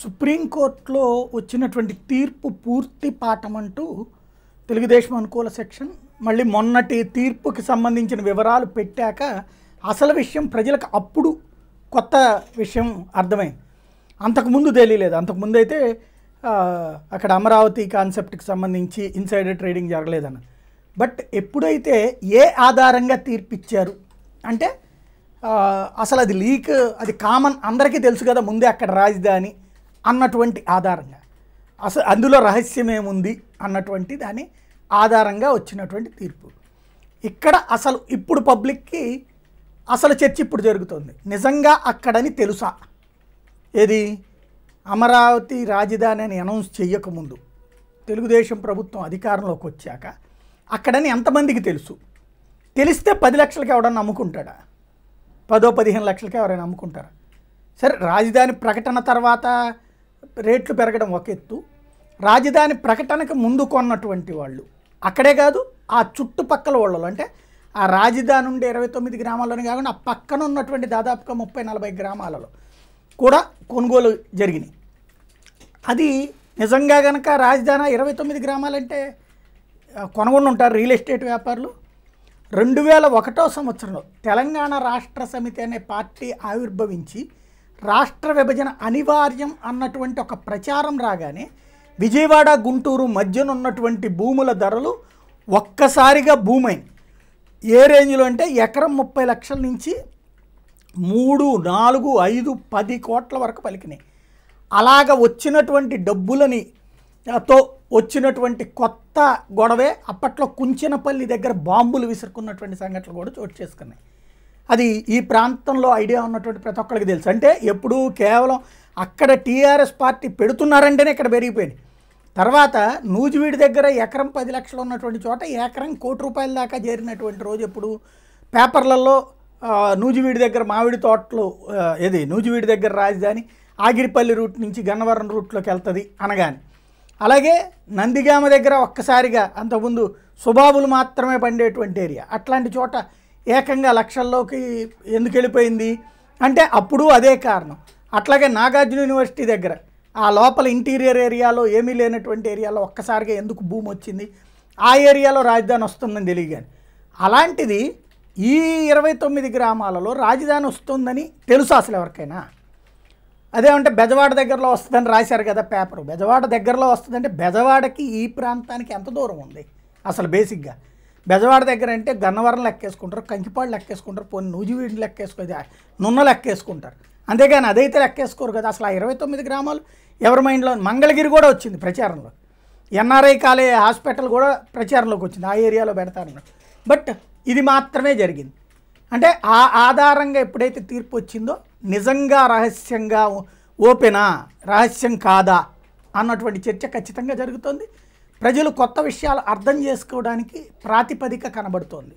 సుప్రీంకోర్టులో వచ్చినటువంటి తీర్పు పూర్తి పాఠం అంటూ తెలుగుదేశం అనుకూల సెక్షన్ మళ్ళీ మొన్నటి తీర్పుకి సంబంధించిన వివరాలు పెట్టాక అసలు విషయం ప్రజలకు అప్పుడు కొత్త విషయం అర్థమైంది అంతకుముందు తెలియలేదు అంతకుముందు అయితే అక్కడ అమరావతి కాన్సెప్ట్కి సంబంధించి ఇన్సైడర్ ట్రేడింగ్ జరగలేదన్న బట్ ఎప్పుడైతే ఏ ఆధారంగా తీర్పిచ్చారు అంటే అసలు అది లీక్ అది కామన్ అందరికీ తెలుసు కదా ముందే అక్కడ రాజధాని అన్నటువంటి ఆధారంగా అసలు అందులో రహస్యమేముంది అన్నటువంటి దాని ఆధారంగా వచ్చినటువంటి తీర్పు ఇక్కడ అసలు ఇప్పుడు పబ్లిక్కి అసలు చర్చ ఇప్పుడు జరుగుతుంది నిజంగా అక్కడని తెలుసా ఏది అమరావతి రాజధాని అని అనౌన్స్ చేయకముందు తెలుగుదేశం ప్రభుత్వం అధికారంలోకి వచ్చాక అక్కడని ఎంతమందికి తెలుసు తెలిస్తే పది లక్షలకి ఎవడన్నా నమ్ముకుంటాడా పదో పదిహేను లక్షలకి ఎవరైనా నమ్ముకుంటారా సరే రాజధాని ప్రకటన తర్వాత రేట్లు పెరగడం ఒక ఎత్తు రాజధాని ప్రకటనకు ముందు కొన్నటువంటి వాళ్ళు అక్కడే కాదు ఆ చుట్టుపక్కల వాళ్ళు అంటే ఆ రాజధాని ఉండే ఇరవై తొమ్మిది గ్రామాల్లోనే కాకుండా ఆ పక్కన ఉన్నటువంటి దాదాపుగా ముప్పై నలభై గ్రామాలలో కూడా కొనుగోలు జరిగినాయి అది నిజంగా కనుక రాజధాని ఇరవై తొమ్మిది గ్రామాలంటే కొనగొని ఉంటారు రియల్ ఎస్టేట్ వ్యాపారులు రెండు వేల ఒకటో సంవత్సరంలో తెలంగాణ రాష్ట్ర సమితి అనే పార్టీ ఆవిర్భవించి రాష్ట్ర విభజన అనివార్యం అన్నటువంటి ఒక ప్రచారం రాగానే విజయవాడ గుంటూరు మధ్యనున్నటువంటి భూముల ధరలు ఒక్కసారిగా భూమైంది ఏ రేంజ్లో అంటే ఎకరం ముప్పై లక్షల నుంచి మూడు నాలుగు ఐదు పది కోట్ల వరకు పలికినాయి అలాగ వచ్చినటువంటి డబ్బులని తో వచ్చినటువంటి కొత్త గొడవే అప్పట్లో కుంచినపల్లి దగ్గర బాంబులు విసురుకున్నటువంటి సంఘటనలు కూడా చోటు చేసుకున్నాయి అది ఈ ప్రాంతంలో ఐడియా ఉన్నటువంటి ప్రతి ఒక్కరికి తెలుసు అంటే ఎప్పుడు కేవలం అక్కడ టీఆర్ఎస్ పార్టీ పెడుతున్నారంటేనే ఇక్కడ పెరిగిపోయింది తర్వాత నూజివీడి దగ్గర ఎకరం పది లక్షలు ఉన్నటువంటి చోట ఎకరం కోటి రూపాయల దాకా చేరినటువంటి రోజు ఎప్పుడు పేపర్లలో నూజివీడి దగ్గర మామిడి తోటలు ఏది నూజివీడి దగ్గర రాజధాని ఆగిరిపల్లి రూట్ నుంచి గన్నవరం రూట్లోకి వెళ్తుంది అనగాని అలాగే నందిగామ దగ్గర ఒక్కసారిగా అంతకుముందు సుబాబులు మాత్రమే పండేటువంటి ఏరియా అట్లాంటి చోట ఏకంగా లక్షల్లోకి ఎందుకు వెళ్ళిపోయింది అంటే అప్పుడు అదే కారణం అట్లాగే నాగార్జున యూనివర్సిటీ దగ్గర ఆ లోపల ఇంటీరియర్ ఏరియాలో ఏమీ లేనటువంటి ఏరియాలో ఒక్కసారిగా ఎందుకు భూమి వచ్చింది ఆ ఏరియాలో రాజధాని వస్తుందని తెలియగాని అలాంటిది ఈ ఇరవై తొమ్మిది గ్రామాలలో రాజధాని వస్తుందని తెలుసు అసలు ఎవరికైనా అదేమంటే బెజవాడ దగ్గరలో వస్తుందని రాశారు కదా పేపరు బెజవాడ దగ్గరలో వస్తుందంటే బెజవాడకి ఈ ప్రాంతానికి ఎంత దూరం ఉంది అసలు బేసిక్గా బెజవాడ దగ్గర అంటే గన్నవరం లెక్కేసుకుంటారు కంకిపాడు లెక్కేసుకుంటారు పోనీ నూజివీడిని లెక్కేసుకోది నున్న లెక్కేసుకుంటారు అంతేగాని అదైతే లెక్కేసుకోరు కదా అసలు ఆ ఇరవై తొమ్మిది గ్రామాలు ఎవరి మైండ్లో మంగళగిరి కూడా వచ్చింది ప్రచారంలో ఎన్ఆర్ఐ కాలే హాస్పిటల్ కూడా ప్రచారంలోకి వచ్చింది ఆ ఏరియాలో పెడతారన్నారు బట్ ఇది మాత్రమే జరిగింది అంటే ఆ ఆధారంగా ఎప్పుడైతే తీర్పు వచ్చిందో నిజంగా రహస్యంగా ఓపెనా రహస్యం కాదా అన్నటువంటి చర్చ ఖచ్చితంగా జరుగుతుంది ప్రజలు కొత్త విషయాలు అర్థం చేసుకోవడానికి ప్రాతిపదిక కనబడుతోంది